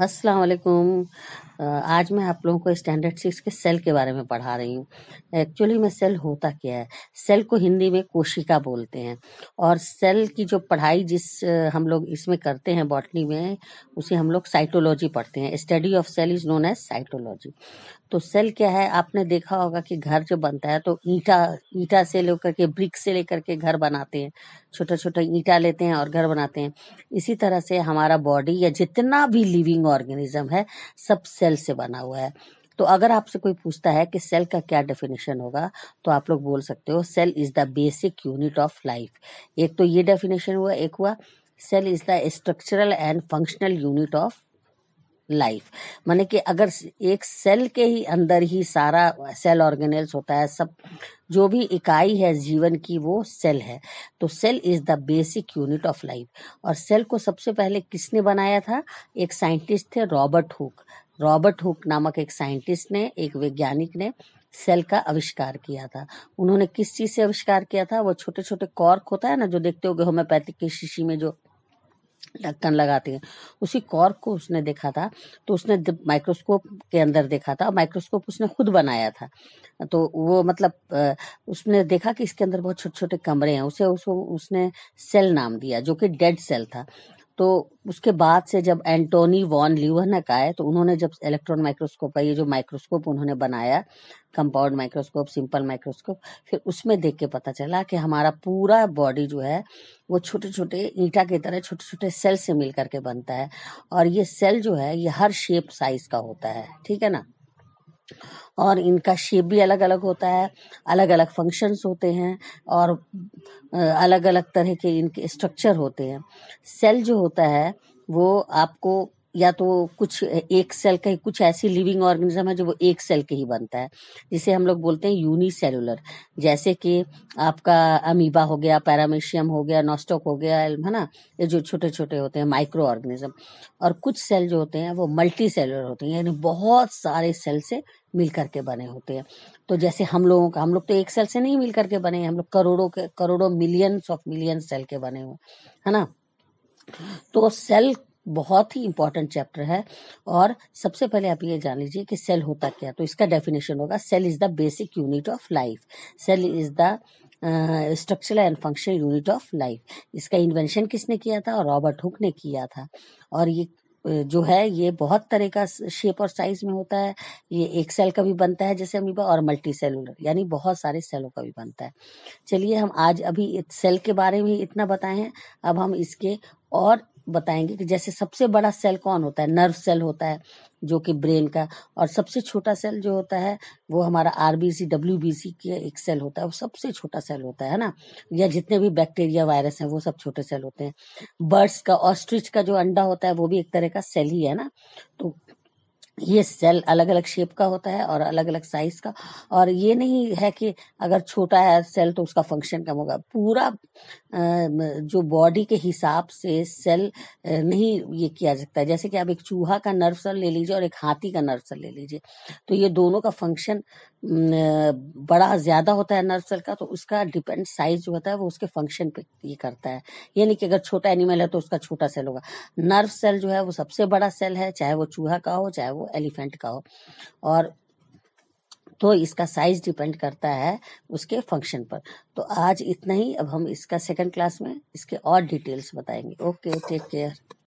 अस्सलाम वालेकुम आज मैं आप लोगों को स्टैंडर्ड सिक्स के सेल के बारे में पढ़ा रही हूँ एक्चुअली में सेल होता क्या है सेल को हिंदी में कोशिका बोलते हैं और सेल की जो पढ़ाई जिस हम लोग इसमें करते हैं बॉटनी में उसे हम लोग साइटोलॉजी पढ़ते हैं study of cell is known as cytology तो सेल क्या है आपने देखा होगा कि घर जो बनता है तो ईटा ईटा से लेकर के ब्रिक से लेकर के घर बनाते हैं छोटा छोटा ईटा लेते हैं और घर बनाते हैं इसी तरह से हमारा बॉडी या जितना भी लिविंग ऑर्गेनिज्म है सब सेल से बना हुआ है तो अगर आपसे कोई पूछता है कि सेल का क्या डेफिनेशन होगा तो आप लोग बोल सकते हो cell is the basic unit of life एक तो ये डेफिनेशन हुआ एक हुआ cell is the structural and functional unit of life माने कि अगर एक सेल के ही अंदर ही सारा सेल ऑर्गेनेल्स होता है सब जो भी इकाई है जीवन की वो सेल है तो cell is the basic unit of life और सेल को सबसे पहले किसने बनाया था एक साइंटिस्ट थे रॉबर्ट हुक रॉबर्ट हुक नामक एक साइंटिस्ट ने एक वैज्ञानिक ने सेल का आविष्कार किया था उन्होंने किस चीज से आविष्कार किया था वो छोटे छोटे कॉर्क होता है ना जो देखते हो होम्योपैथिक की शीशी में जो ढक्कन लगाती है उसी कॉर्क को उसने देखा था तो उसने माइक्रोस्कोप के अंदर देखा था और माइक्रोस्कोप उसने खुद बनाया था तो वो मतलब उसने देखा कि इसके अंदर बहुत छोटे छोटे कमरे हैं उसे उसको उसने सेल नाम दिया जो कि डेड सेल था तो उसके बाद से जब एंटोनी वॉन ल्यूहनक आए तो उन्होंने जब इलेक्ट्रॉन माइक्रोस्कोप ये जो माइक्रोस्कोप उन्होंने बनाया कंपाउंड माइक्रोस्कोप सिंपल माइक्रोस्कोप फिर उसमें देख के पता चला कि हमारा पूरा बॉडी जो है वो छोटे छोटे ईंटा की तरह छोटे छोटे सेल से मिल करके बनता है और ये सेल जो है ये हर शेप साइज का होता है ठीक है ना और इनका शेप भी अलग अलग होता है अलग अलग फंक्शंस होते हैं और अलग अलग तरह के इनके स्ट्रक्चर होते हैं सेल जो होता है वो आपको या तो कुछ एक सेल का ही कुछ ऐसी लिविंग ऑर्गेनिज्म है जो वो एक सेल के ही बनता है जिसे हम लोग बोलते हैं यूनिसेलुलर जैसे कि आपका अमीबा हो गया पैरामेशियम हो गया नोस्टोक हो गया है ना ये जो छोटे छोटे होते हैं माइक्रो ऑर्गेनिज्म और कुछ सेल जो होते हैं वो मल्टी सेलुलर होते हैं यानी बहुत सारे सेल से मिल करके बने होते हैं तो जैसे हम लोगों का हम लोग तो एक सेल से नहीं मिल करके बने हम लोग करोड़ों के करोड़ों मिलियंस ऑफ मिलियन सेल के बने हुए है ना तो सेल बहुत ही इंपॉर्टेंट चैप्टर है और सबसे पहले आप ये जान लीजिए कि सेल होता क्या तो इसका डेफिनेशन होगा cell is the basic unit of life cell is the structural and functional unit of life इसका इन्वेंशन किसने किया था और रॉबर्ट हुक ने किया था और ये जो है ये बहुत तरह का शेप और साइज में होता है ये एक सेल का भी बनता है जैसे अमीबा और मल्टी सेलुलर यानी बहुत सारे सेलों का भी बनता है चलिए हम आज अभी सेल के बारे में इतना बताए हैं अब हम इसके और बताएंगे कि जैसे सबसे बड़ा सेल कौन होता है नर्व सेल होता है जो कि ब्रेन का और सबसे छोटा सेल जो होता है वो हमारा R B C W B C के एक सेल होता है वो सबसे छोटा सेल होता है ना या जितने भी बैक्टीरिया वायरस हैं वो सब छोटे सेल होते हैं बर्ड्स का ऑस्ट्रिच का जो अंडा होता है वो भी एक तरह का सेल ही है ना तो ये सेल अलग अलग शेप का होता है और अलग अलग साइज का और ये नहीं है कि अगर छोटा है सेल तो उसका फंक्शन कम होगा पूरा जो बॉडी के हिसाब से सेल नहीं ये किया सकता है जैसे कि आप एक चूहा का नर्व सेल ले लीजिए और एक हाथी का नर्व सेल ले लीजिए तो ये दोनों का फंक्शन बड़ा ज़्यादा होता है नर्व सेल का तो उसका डिपेंड साइज जो होता है वो उसके फंक्शन पे ये करता है यानी कि अगर छोटा एनिमल है तो उसका छोटा सेल होगा नर्व सेल जो है वो सबसे बड़ा सेल है चाहे वो चूहा का हो चाहे वो वो एलिफेंट का हो और तो इसका साइज डिपेंड करता है उसके फंक्शन पर तो आज इतना ही अब हम इसका सेकंड क्लास में इसके और डिटेल्स बताएंगे ओके टेक केयर